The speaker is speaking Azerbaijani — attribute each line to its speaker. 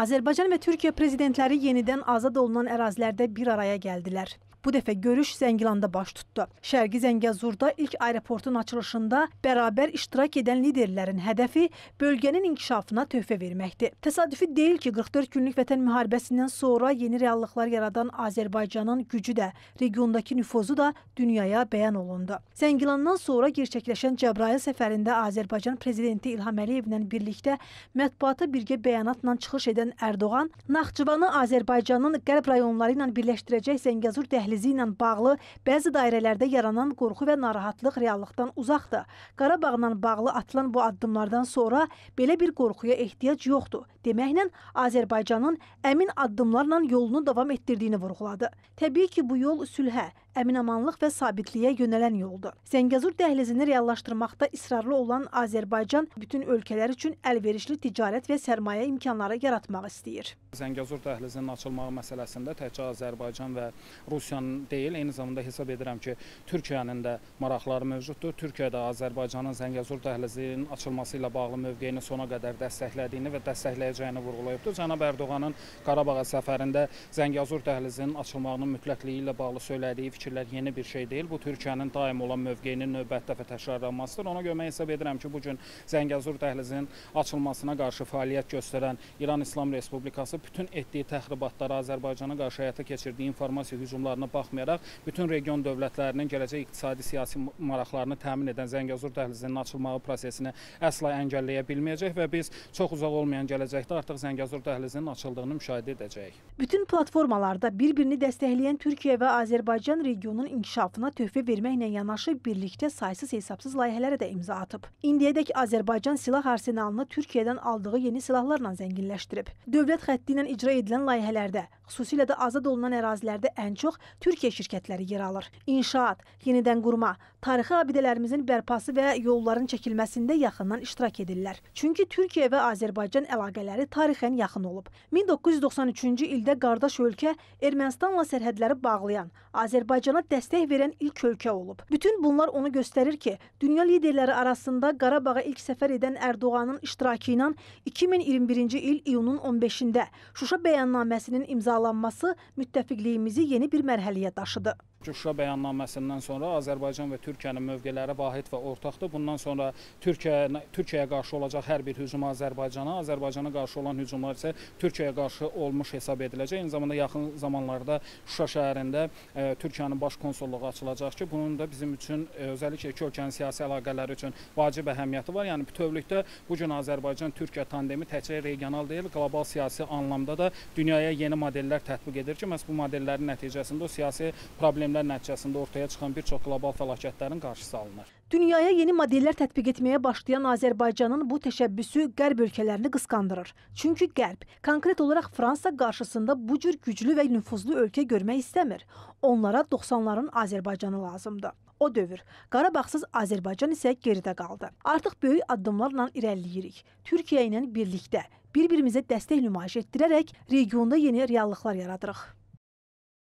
Speaker 1: Azərbaycan və Türkiyə prezidentləri yenidən azad olunan ərazilərdə bir araya gəldilər. Bu dəfə görüş Zəngilanda baş tutdu. Şərqi Zəngəzurda ilk aeroportun açılışında bərabər iştirak edən liderlərin hədəfi bölgənin inkişafına töhfə verməkdir. Təsadüfi deyil ki, 44 günlük vətən müharibəsindən sonra yeni reallıqlar yaradan Azərbaycanın gücü də, regiondakı nüfuzu da dünyaya bəyan olundu. Zəngilandan sonra gerçəkləşən Cəbrayıl səfərində Azərbaycan prezidenti İlham Əliyevlə birlikdə mətbuata birgə bəyanatla çıxış edən Ərdoğan Naxçıvanı Azərbaycanın qərb rayonları ilə birləşdirəcək Zəngəzur dəhlizi dəhlizi ilə bağlı bəzi dairələrdə yaranan qorxu və narahatlıq reallıqdan uzaqdır. Qarabağla bağlı atılan bu addımlardan sonra belə bir qorxuya ehtiyac yoxdur. Deməklə Azərbaycanın əmin addımlarla yolunu davam etdirdiyini vurğuladı. Təbii ki, bu yol sülhə, əminamanlıq və sabitliyə yönələn yoldur. Zəngəzur dəhlizini reallaşdırmaqda israrlı olan Azərbaycan bütün ölkələr üçün əlverişli ticarət və sərmayə imkanları yaratmaq istəyir.
Speaker 2: Zəngəzur dəhlizinin açılmağı məsələsində təkcə Azərbaycan və Rusiyanın deyil, eyni zamanda hesab edirəm ki, Türkiyənin də maraqları mövcuddur. Türkiyə də Azərbaycanın Zəngəzur dəhlizinin açılması ilə bağlı mövqeyini sona qədər dəstəklədiyini və dəstəkləyəcəyini vurğulayıbdır. Cənab Ərdoğanın Qarabağa səfərində Zəngəzur dəhlizinin açılmağının mütləqliyi ilə bağlı söylədiyi fikir fikirlər yeni bir şey deyil. Bu Türkiyənin daim olan mövqeyinin növbəti dəfə təkrarlanmasıdır. Ona görə mən hesab edirəm ki, bu gün Zəngəzur dəhlizinin açılmasına qarşı fəaliyyət göstərən İran İslam Respublikası bütün etdiyi təxribatlara, Azərbaycana qarşı həyata keçirdiyi informasiya hücumlarına baxmayaraq bütün region dövlətlərinin gələcək iqtisadi siyasi maraqlarını təmin edən Zəngəzur dəhlizinin açılmağı prosesini əsla əngəlləyə bilməyəcək və biz çox uzaq olmayan gələcəkdə artıq Zəngəzur dəhlizinin açıldığını müşahidə edəcəyik.
Speaker 1: Bütün platformalarda bir-birini dəstəkləyən Türkiyə və Azərbaycan regionun inkişafına töhfə verməklə yanaşı birlikdə saysız hesabsız layihələrə də imza atıb. İndiyədək Azərbaycan silah arsenalını Türkiyədən aldığı yeni silahlarla zənginləşdirib. Dövlət xətti ilə icra edilən layihələrdə, xüsusilə də azad olunan ərazilərdə ən çox Türkiyə şirkətləri yer alır. İnşaat, yenidən qurma, tarixi abidələrimizin bərpası və yolların çəkilməsində yaxından iştirak edirlər. Çünki Türkiyə və Azərbaycan əlaqələri tarixən yaxın olub. 1993-cü ildə qardaş ölkə Ermənistanla sərhədləri bağlayan Azərbaycan Azərbaycana dəstək verən ilk ölkə olub. Bütün bunlar onu göstərir ki, dünya liderləri arasında Qarabağa ilk səfər edən Ərdoğanın iştirakı ilə 2021-ci il iyunun 15-də Şuşa bəyannaməsinin imzalanması müttəfiqliyimizi yeni bir mərhələyə
Speaker 2: daşıdı. Şuşa bəyannaməsindən sonra Azərbaycan və Türkiyənin mövqeləri vahid və ortaqdır. Bundan sonra Türkiyə Türkiyəyə qarşı olacaq hər bir hücum Azərbaycana, Azərbaycana qarşı olan hücumlar isə Türkiyəyə qarşı olmuş hesab ediləcək. Eyni zamanda yaxın zamanlarda Şuşa şəhərində e, Türkiyənin Ermənistanın baş konsulluğu açılacaq ki, bunun da bizim üçün e, özəlliklə iki ölkənin siyasi əlaqələri üçün vacib əhəmiyyəti var. Yəni bütövlükdə bu gün Azərbaycan-Türkiyə tandemi təkcə regional deyil, qlobal siyasi anlamda da dünyaya yeni modellər tətbiq edir ki, məhz bu modellərin nəticəsində o siyasi problemlər nəticəsində ortaya çıxan bir çox qlobal fəlakətlərin qarşısı alınır.
Speaker 1: Dünyaya yeni modellər tətbiq etməyə başlayan Azərbaycanın bu təşəbbüsü qərb ölkələrini qısqandırır. Çünki qərb konkret olaraq Fransa qarşısında bu cür güclü və nüfuzlu ölkə görmək istəmir. Onlara 90-ların Azərbaycanı lazımdır. O dövr. Qarabağsız Azərbaycan isə geridə qaldı. Artıq böyük addımlarla irəliləyirik. Türkiyə ilə birlikdə bir-birimizə dəstək nümayiş etdirərək regionda yeni reallıqlar yaradırıq.